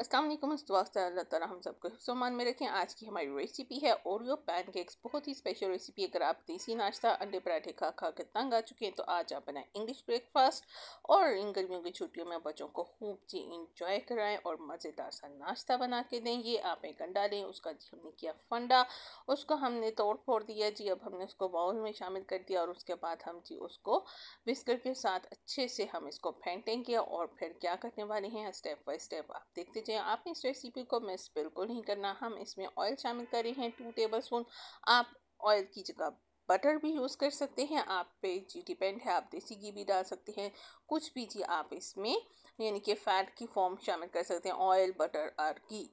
असलम अल्लाह ताला हम सबको सामान में रखें आज की हमारी रेसिपी है ओरियो पैनकेक्स बहुत ही स्पेशल रेसिपी अगर आप देसी नाश्ता अंडे पराठे खा खा के तंग आ चुके हैं तो आज आप बनाएं इंग्लिश ब्रेकफास्ट और इन गर्मियों की छुट्टियों में बच्चों को खूब जी इंजॉय कराएं और मज़ेदार सा नाश्ता बना के दें ये आप एक अंडा लें उसका जी हमने किया फंडा उसको हमने तोड़ फोड़ दिया जी अब हमने उसको बाउल में शामिल कर दिया और उसके बाद हम जी उसको बिस्कर के साथ अच्छे से हम इसको फेंटेंगे और फिर क्या करने वाले हैं स्टेप बाई स्टेप आप देखते लीजिए आपने इस रेसिपी को मिस बिल्कुल नहीं करना हम इसमें ऑयल शामिल करे हैं टू टेबल स्पून आप ऑयल की जगह बटर भी यूज़ कर सकते हैं आप पे जी डिपेंड है आप देसी घी भी डाल सकते हैं कुछ भी जी आप इसमें यानी कि फ़ैट की फॉर्म शामिल कर सकते हैं ऑयल बटर और घी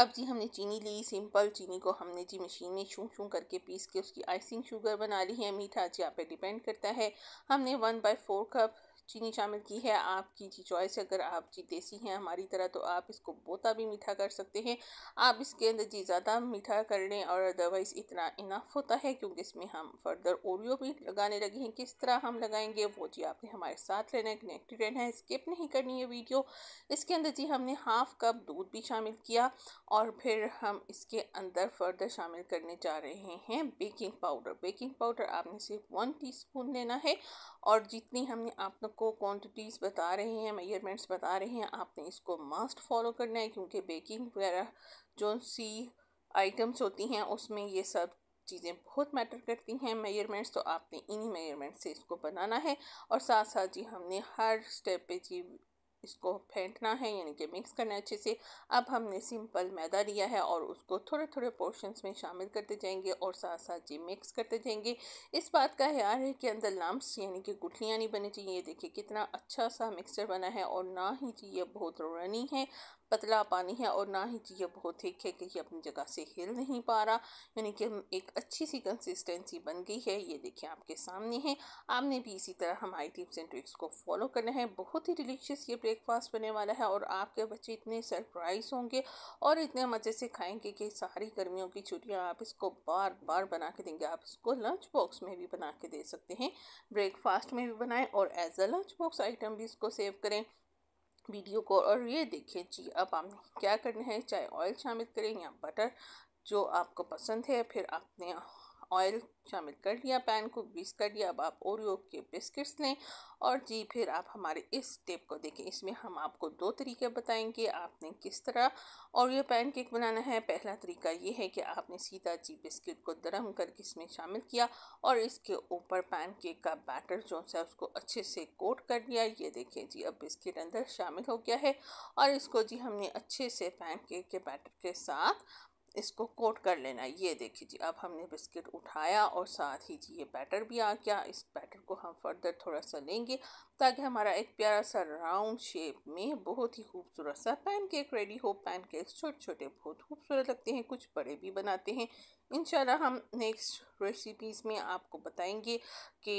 अब जी हमने चीनी ली सिंपल चीनी को हमने जी मशीन में छू छू करके पीस के उसकी आइसिंग शुगर बना ली है मीठा जी आप पे डिपेंड करता है हमने वन बाई फोर कप चीनी शामिल की है आपकी जी चॉइस अगर आप जी देसी हैं हमारी तरह तो आप इसको बोता भी मीठा कर सकते हैं आप इसके अंदर जी ज़्यादा मीठा कर लें और अदरवाइज़ इतना इनाफ होता है क्योंकि इसमें हम फर्दर ओरियो भी लगाने लगे हैं किस तरह हम लगाएंगे वो जी आपने हमारे साथ रहना है कनेक्टेड रहना है स्किप नहीं करनी है वीडियो इसके अंदर जी हमने हाफ कप दूध भी शामिल किया और फिर हम इसके अंदर फर्दर शामिल करने जा रहे हैं बेकिंग पाउडर बेकिंग पाउडर आपने सिर्फ वन टी लेना है और जितनी हमने आप आपको क्वांटिटीज़ बता रहे हैं मेजरमेंट्स बता रहे हैं आपने इसको मस्ट फॉलो करना है क्योंकि बेकिंग वगैरह जो सी आइटम्स होती हैं उसमें ये सब चीज़ें बहुत मैटर करती हैं मेजरमेंट्स तो आपने इन्हीं मेजरमेंट्स से इसको बनाना है और साथ साथ जी हमने हर स्टेप पे जी इसको फेंटना है यानी कि मिक्स करना है अच्छे से अब हमने सिंपल मैदा लिया है और उसको थोड़े थोड़े पोर्शंस में शामिल करते जाएंगे और साथ साथ ये मिक्स करते जाएंगे इस बात का ख्याल है कि अंदर लम्ब्स यानी कि गुठलियाँ नहीं बनी चाहिए देखिए कितना अच्छा सा मिक्सचर बना है और ना ही जी ये बहुत रनी है पतला पानी है और ना ही ये बहुत थिक है कि ये अपनी जगह से हिल नहीं पा रहा यानी कि हम एक अच्छी सी कंसिस्टेंसी बन गई है ये देखिए आपके सामने है आपने भी इसी तरह हमारी टिप्स एंड ट्रिक्स को फॉलो करना है बहुत ही डिलीशियस ये ब्रेकफास्ट बनने वाला है और आपके बच्चे इतने सरप्राइज होंगे और इतने मज़े से खाएंगे कि सारी गर्मियों की छुट्टियाँ आप इसको बार बार बना के देंगे आप इसको लंच बॉक्स में भी बना के दे सकते हैं ब्रेकफास्ट में भी बनाएं और as a lunch box item भी इसको सेव करें वीडियो को और ये देखिए जी अब आपने क्या करना है चाहे ऑयल शामिल करें या बटर जो आपको पसंद है फिर आपने ऑयल शामिल कर लिया पैन को ग्रीस कर लिया अब आप ओरियो के बिस्किट्स लें और जी फिर आप हमारे इस स्टेप को देखें इसमें हम आपको दो तरीके बताएंगे आपने किस तरह ओरियो पैन केक बनाना है पहला तरीका ये है कि आपने सीधा जी बिस्किट को दरम करके इसमें शामिल किया और इसके ऊपर पैन केक का बैटर जो है उसको अच्छे से कोट कर लिया ये देखें जी अब बिस्किट अंदर शामिल हो गया है और इसको जी हमने अच्छे से पैन केक के बैटर के साथ इसको कोट कर लेना ये देखिए जी अब हमने बिस्किट उठाया और साथ ही जी ये बैटर भी आ गया इस बैटर को हम फर्दर थोड़ा सा लेंगे तक हमारा एक प्यारा सा राउंड शेप में बहुत ही खूबसूरत सा पैनकेक रेडी हो पैनकेक छोटे छोटे बहुत खूबसूरत लगते हैं कुछ बड़े भी बनाते हैं इंशाल्लाह हम नेक्स्ट रेसिपीज़ में आपको बताएंगे कि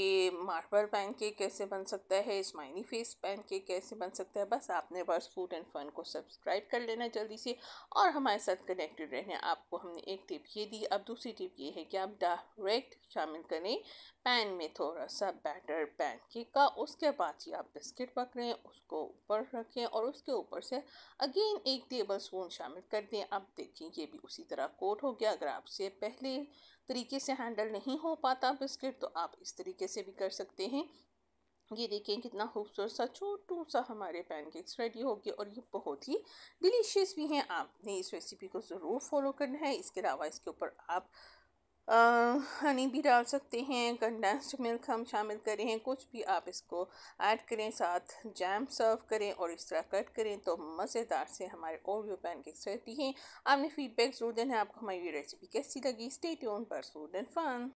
मार्बल पैनकेक कैसे बन सकता है स्माइली फेस पैनकेक कैसे बन सकता है बस आपने बस फूड एंड फन को सब्सक्राइब कर लेना जल्दी से और हमारे साथ कनेक्टेड रहना आपको हमने एक टिप ये दी अब दूसरी टिप ये है कि आप डायरेक्ट शामिल करें पैन में थोड़ा सा बैटर पैनकेक का उसके बाद साथ ही आप बिस्किट पकड़ें उसको ऊपर रखें और उसके ऊपर से अगेन एक टेबल स्पून शामिल कर दें आप देखें ये भी उसी तरह कोट हो गया अगर आपसे पहले तरीके से हैंडल नहीं हो पाता बिस्किट तो आप इस तरीके से भी कर सकते हैं ये देखें कितना खूबसूरत सा छोटू सा हमारे पैनकेक्स रेडी हो गए और ये बहुत ही डिलीशियस भी हैं आपने इस रेसिपी को ज़रूर फॉलो करना है इसके अलावा इसके ऊपर आप हनी भी डाल सकते हैं कंडेंस्ड मिल्क हम शामिल करें कुछ भी आप इसको ऐड करें साथ जैम सर्व करें और इस तरह कट करें तो मज़ेदार से हमारे ओरियो पैनकेक्स रहती हैं आपने फीडबैक ज़रूर देना है आपको हमारी रेसिपी कैसी लगी स्टेट पर सूड एंड फन